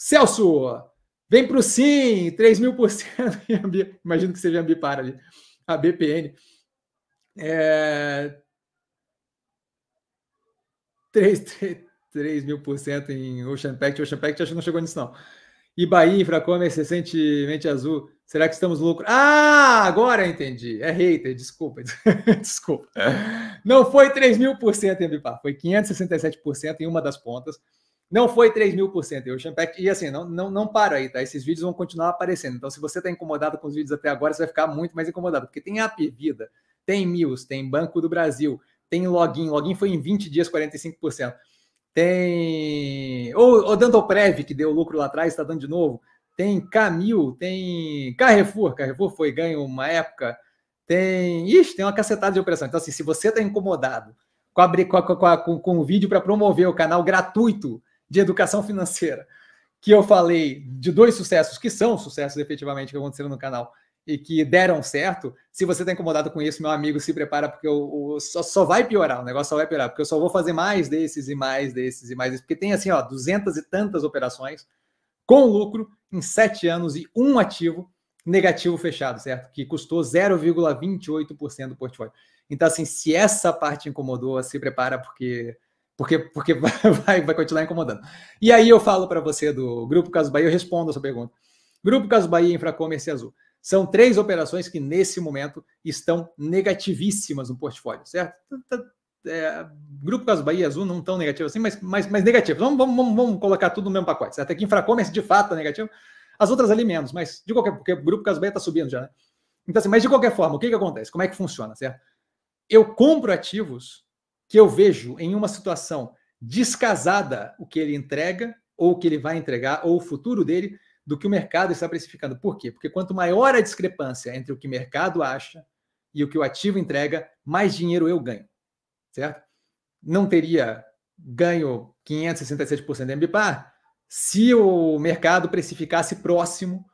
Celso, vem para o sim, 3 mil por cento. Imagino que seja para ali, a BPN. É... 3, 3, 3 mil por cento em Ocean Pact. Ocean Pact acho que não chegou nisso, não. E Bahia, Infracomer, recentemente azul. Será que estamos lucro? Ah, agora entendi. É hater, desculpa. desculpa. É. Não foi 3 mil por cento em Ambipar, foi 567% em uma das pontas. Não foi 3 mil por cento, Ocean Pact. E assim, não, não, não para aí, tá? Esses vídeos vão continuar aparecendo. Então, se você está incomodado com os vídeos até agora, você vai ficar muito mais incomodado, porque tem App Vida, tem Mills, tem Banco do Brasil, tem Login. Login foi em 20 dias 45%. Tem. Ou o Dantoprev, que deu lucro lá atrás, está dando de novo. Tem Camil, tem Carrefour. Carrefour foi ganho uma época. Tem. Ixi, tem uma cacetada de operação. Então, assim, se você está incomodado com, com, com, com, com o vídeo para promover o canal gratuito de educação financeira, que eu falei de dois sucessos que são sucessos efetivamente que aconteceram no canal e que deram certo. Se você está incomodado com isso, meu amigo, se prepara, porque eu, eu, só, só vai piorar, o negócio só vai piorar, porque eu só vou fazer mais desses e mais desses e mais desses, porque tem assim, ó, duzentas e tantas operações com lucro em sete anos e um ativo negativo fechado, certo? Que custou 0,28% do portfólio. Então, assim, se essa parte incomodou, se prepara, porque porque, porque vai, vai continuar incomodando. E aí eu falo para você do Grupo Caso Bahia, eu respondo a sua pergunta. Grupo Caso Bahia, Infracomerce e Azul. São três operações que, nesse momento, estão negativíssimas no portfólio, certo? É, Grupo Caso Bahia e Azul não tão negativo assim, mas, mas, mas negativo Vamos, vamos, vamos colocar tudo no mesmo pacote, certo? Aqui, é Infracommerce, de fato, está é negativo. As outras ali menos, mas de qualquer... Porque o Grupo Caso Bahia está subindo já, né? Então, assim, mas de qualquer forma, o que, que acontece? Como é que funciona, certo? Eu compro ativos que eu vejo em uma situação descasada o que ele entrega, ou o que ele vai entregar, ou o futuro dele, do que o mercado está precificando. Por quê? Porque quanto maior a discrepância entre o que o mercado acha e o que o ativo entrega, mais dinheiro eu ganho. Certo? Não teria ganho 567% de MBPAR se o mercado precificasse próximo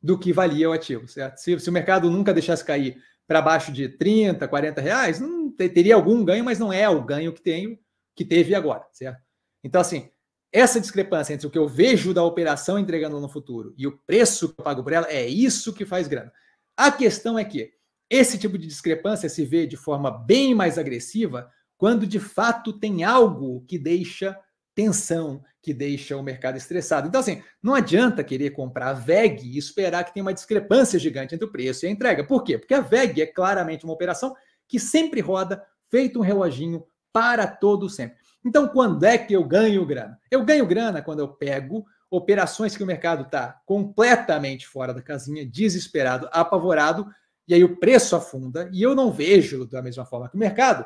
do que valia o ativo, certo? Se, se o mercado nunca deixasse cair para baixo de 30, 40 reais, não teria algum ganho, mas não é o ganho que tenho que teve agora, certo? Então, assim, essa discrepância entre o que eu vejo da operação entregando no futuro e o preço que eu pago por ela é isso que faz grana. A questão é que esse tipo de discrepância se vê de forma bem mais agressiva quando de fato tem algo que deixa tensão, que deixa o mercado estressado. Então, assim, não adianta querer comprar a VEG e esperar que tenha uma discrepância gigante entre o preço e a entrega. Por quê? Porque a VEG é claramente uma operação que sempre roda, feito um reloginho para todo sempre. Então, quando é que eu ganho grana? Eu ganho grana quando eu pego operações que o mercado está completamente fora da casinha, desesperado, apavorado, e aí o preço afunda, e eu não vejo da mesma forma que o mercado,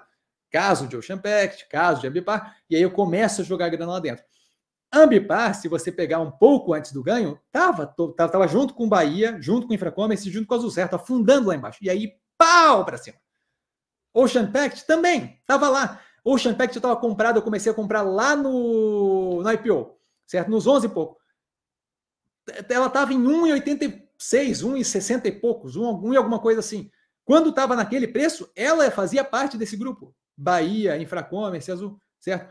caso de Ocean Pact, caso de Ambipar, e aí eu começo a jogar grana lá dentro. Ambipar, se você pegar um pouco antes do ganho, estava tava, tava junto com Bahia, junto com Infracommerce, junto com o Azul Certo, afundando lá embaixo. E aí, pau para cima. Ocean Pact também, estava lá. Ocean Pact eu estava comprado, eu comecei a comprar lá no, no IPO, certo? Nos 11 e pouco. Ela estava em 1,86, 1,60 e poucos, 1, e alguma coisa assim. Quando estava naquele preço, ela fazia parte desse grupo. Bahia, Infracommerce, Azul, certo?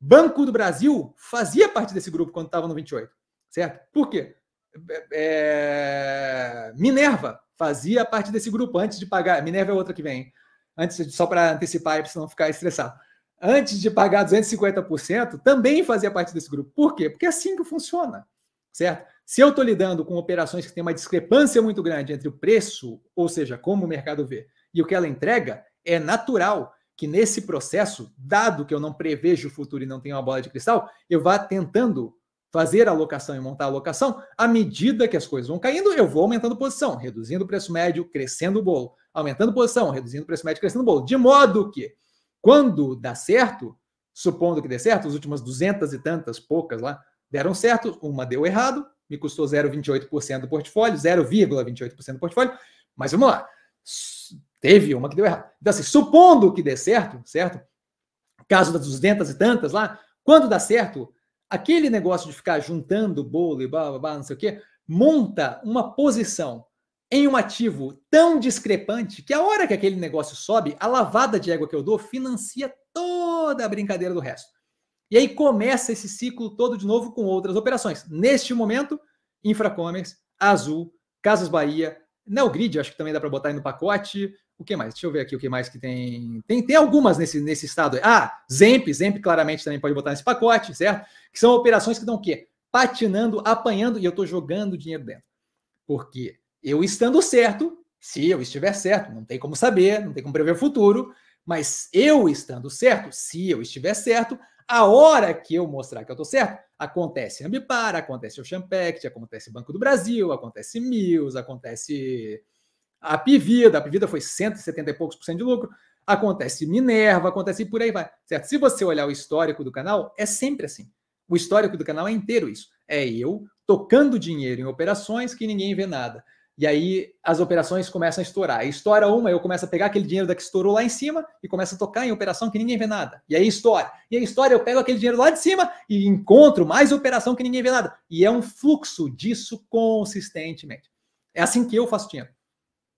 Banco do Brasil fazia parte desse grupo quando estava no 28, certo? Por quê? É, é... Minerva fazia parte desse grupo antes de pagar. Minerva é outra que vem antes só para antecipar para você não ficar estressado, antes de pagar 250%, também fazia parte desse grupo. Por quê? Porque é assim que funciona, certo? Se eu estou lidando com operações que têm uma discrepância muito grande entre o preço, ou seja, como o mercado vê, e o que ela entrega, é natural que nesse processo, dado que eu não prevejo o futuro e não tenho uma bola de cristal, eu vá tentando fazer a alocação e montar a alocação, à medida que as coisas vão caindo, eu vou aumentando posição, reduzindo o preço médio, crescendo o bolo aumentando posição, reduzindo preço médio, crescendo bolo. De modo que, quando dá certo, supondo que dê certo, as últimas duzentas e tantas, poucas lá, deram certo, uma deu errado, me custou 0,28% do portfólio, 0,28% do portfólio, mas vamos lá. Teve uma que deu errado. Então, assim, supondo que dê certo, certo? Caso das duzentas e tantas lá, quando dá certo, aquele negócio de ficar juntando bolo e blá, blá, blá, não sei o quê, monta uma posição em um ativo tão discrepante que a hora que aquele negócio sobe, a lavada de égua que eu dou financia toda a brincadeira do resto. E aí começa esse ciclo todo de novo com outras operações. Neste momento, Infracommerce, Azul, Casas Bahia, Neogrid, acho que também dá para botar aí no pacote. O que mais? Deixa eu ver aqui o que mais que tem. Tem, tem algumas nesse, nesse estado. Ah, Zemp, Zemp claramente também pode botar nesse pacote, certo? Que são operações que dão o quê? Patinando, apanhando, e eu estou jogando dinheiro dentro. Por quê? Eu estando certo, se eu estiver certo, não tem como saber, não tem como prever o futuro, mas eu estando certo, se eu estiver certo, a hora que eu mostrar que eu estou certo, acontece Ambipar, acontece o Champect, acontece Banco do Brasil, acontece Mills, acontece a Pivida, a Pivida foi 170 e poucos por cento de lucro, acontece Minerva, acontece por aí vai, certo? Se você olhar o histórico do canal, é sempre assim. O histórico do canal é inteiro isso. É eu tocando dinheiro em operações que ninguém vê nada. E aí as operações começam a estourar. estoura uma, eu começo a pegar aquele dinheiro da que estourou lá em cima e começo a tocar em operação que ninguém vê nada. E aí estoura. E aí estoura, eu pego aquele dinheiro lá de cima e encontro mais operação que ninguém vê nada. E é um fluxo disso consistentemente. É assim que eu faço dinheiro.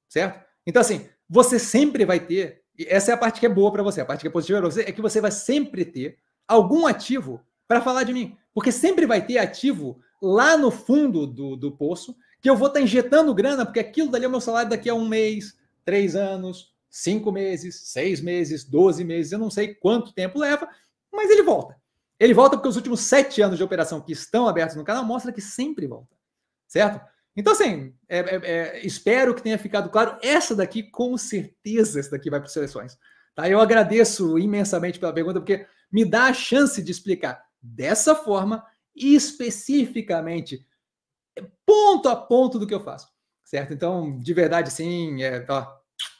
Certo? Então, assim, você sempre vai ter. essa é a parte que é boa para você, a parte que é positiva para você, é que você vai sempre ter algum ativo para falar de mim. Porque sempre vai ter ativo lá no fundo do, do poço que eu vou estar tá injetando grana, porque aquilo dali é o meu salário daqui a um mês, três anos, cinco meses, seis meses, doze meses, eu não sei quanto tempo leva, mas ele volta. Ele volta porque os últimos sete anos de operação que estão abertos no canal mostra que sempre volta, certo? Então, assim, é, é, é, espero que tenha ficado claro. Essa daqui, com certeza, essa daqui vai para as seleções. Tá? Eu agradeço imensamente pela pergunta, porque me dá a chance de explicar dessa forma, especificamente ponto a ponto do que eu faço, certo? Então, de verdade, sim, é, ó,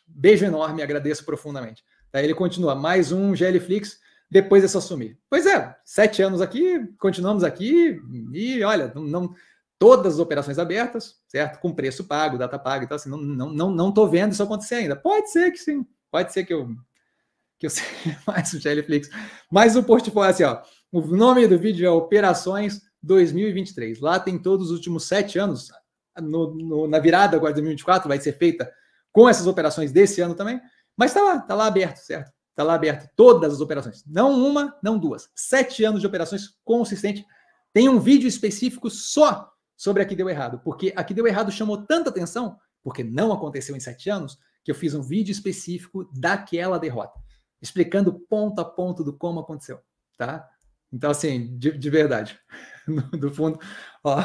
beijo enorme, agradeço profundamente. Aí tá? ele continua, mais um Geliflix, depois é só sumir. Pois é, sete anos aqui, continuamos aqui, e olha, não, não todas as operações abertas, certo? Com preço pago, data paga e então, tal, assim, não, não, não, não tô vendo isso acontecer ainda. Pode ser que sim, pode ser que eu que eu seja mais um Geliflix. Mas o portfólio, assim, ó, o nome do vídeo é Operações 2023. Lá tem todos os últimos sete anos, no, no, na virada agora de 2024, vai ser feita com essas operações desse ano também, mas tá lá, tá lá aberto, certo? Tá lá aberto todas as operações. Não uma, não duas. Sete anos de operações consistentes. Tem um vídeo específico só sobre a que deu errado, porque a que deu errado chamou tanta atenção, porque não aconteceu em sete anos, que eu fiz um vídeo específico daquela derrota, explicando ponto a ponto do como aconteceu, tá? Então, assim, de, de verdade. do fundo, ó,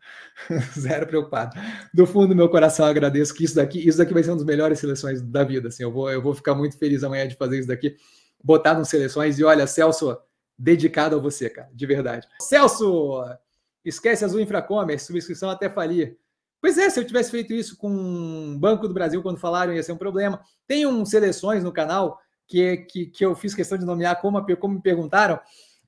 zero preocupado. Do fundo do meu coração agradeço que isso daqui, isso daqui vai ser uma das melhores seleções da vida, assim, eu vou, eu vou ficar muito feliz amanhã de fazer isso daqui, botar nas seleções e olha, Celso, dedicado a você, cara, de verdade. Celso, esquece Azul Infracommerce, subscrição até falir. Pois é, se eu tivesse feito isso com o Banco do Brasil quando falaram, ia ser um problema. Tem um seleções no canal que, é, que, que eu fiz questão de nomear como, como me perguntaram,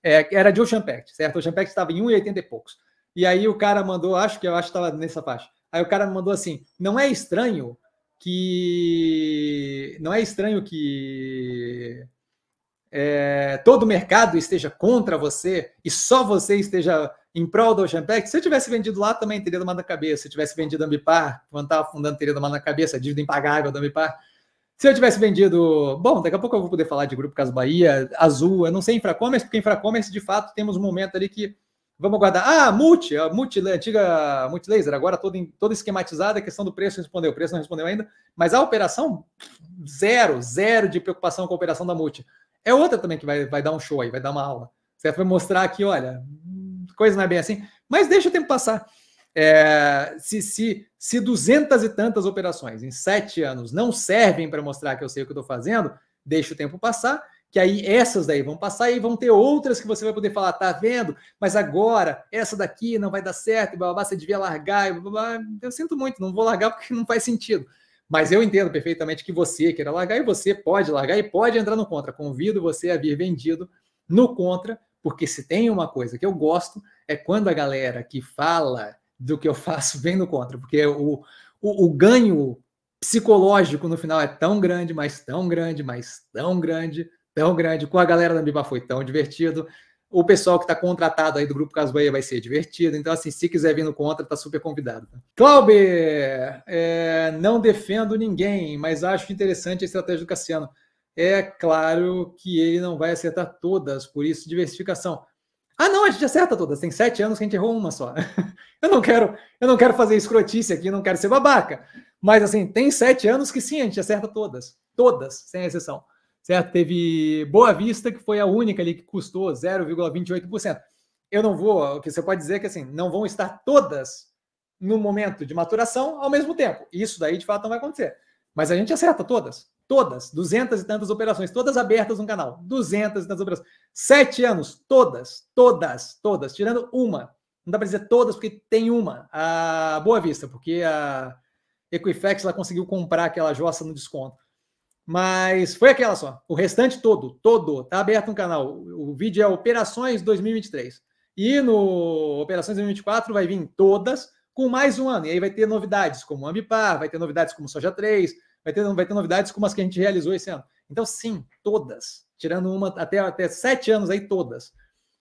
é, era de Ocean Pact, certo? Ocean Pact estava em 1,80 e poucos. E aí o cara mandou, acho que eu acho que estava nessa faixa. Aí o cara me mandou assim: não é estranho que. Não é estranho que. É, todo o mercado esteja contra você e só você esteja em prol do Ocean Pact. Se eu tivesse vendido lá, também teria tomado na cabeça. Se eu tivesse vendido a Ambipar, quando estava fundando, teria tomado na cabeça. A dívida impagável da Ambipar. Se eu tivesse vendido. Bom, daqui a pouco eu vou poder falar de Grupo Casa Bahia, Azul, eu não sei Infracommerce, porque Infracommerce, de fato, temos um momento ali que. Vamos aguardar. Ah, Multi, a Multi, a antiga Multilaser, agora toda, toda esquematizada, a questão do preço respondeu. O preço não respondeu ainda, mas a operação, zero, zero de preocupação com a operação da Multi. É outra também que vai, vai dar um show aí, vai dar uma aula. Você Vai mostrar aqui, olha, coisa não é bem assim, mas deixa o tempo passar. É, se, se, se duzentas e tantas operações em sete anos não servem para mostrar que eu sei o que estou fazendo, deixa o tempo passar, que aí essas daí vão passar e vão ter outras que você vai poder falar, tá vendo? Mas agora, essa daqui não vai dar certo, blá, blá, blá você devia largar, blá, blá. eu sinto muito, não vou largar porque não faz sentido. Mas eu entendo perfeitamente que você queira largar e você pode largar e pode entrar no contra. Convido você a vir vendido no contra, porque se tem uma coisa que eu gosto, é quando a galera que fala do que eu faço bem no contra, porque o, o, o ganho psicológico no final é tão grande, mas tão grande, mas tão grande, tão grande. Com a galera da Biba foi tão divertido. O pessoal que está contratado aí do Grupo Casway vai ser divertido. Então, assim, se quiser vir no contra, tá super convidado. Tá? Clauber, é, não defendo ninguém, mas acho interessante a estratégia do Cassiano. É claro que ele não vai acertar todas, por isso diversificação. Ah, não, a gente acerta todas. Tem sete anos que a gente errou uma só. eu não quero, eu não quero fazer escrotice aqui, não quero ser babaca. Mas assim, tem sete anos que sim, a gente acerta todas, todas, sem exceção. Certo? Teve Boa Vista, que foi a única ali que custou 0,28%. Eu não vou, o que você pode dizer é que assim, não vão estar todas no momento de maturação ao mesmo tempo. Isso daí de fato não vai acontecer. Mas a gente acerta todas. Todas, duzentas e tantas operações, todas abertas no canal. Duzentas e tantas operações. Sete anos, todas, todas, todas, tirando uma. Não dá para dizer todas, porque tem uma. A Boa Vista, porque a Equifax ela conseguiu comprar aquela jossa no desconto. Mas foi aquela só. O restante todo, todo, tá aberto no canal. O vídeo é Operações 2023. E no Operações 2024 vai vir todas com mais um ano. E aí vai ter novidades como Ambipar, vai ter novidades como Soja 3, vai ter, vai ter novidades como as que a gente realizou esse ano. Então, sim, todas, tirando uma até, até sete anos aí, todas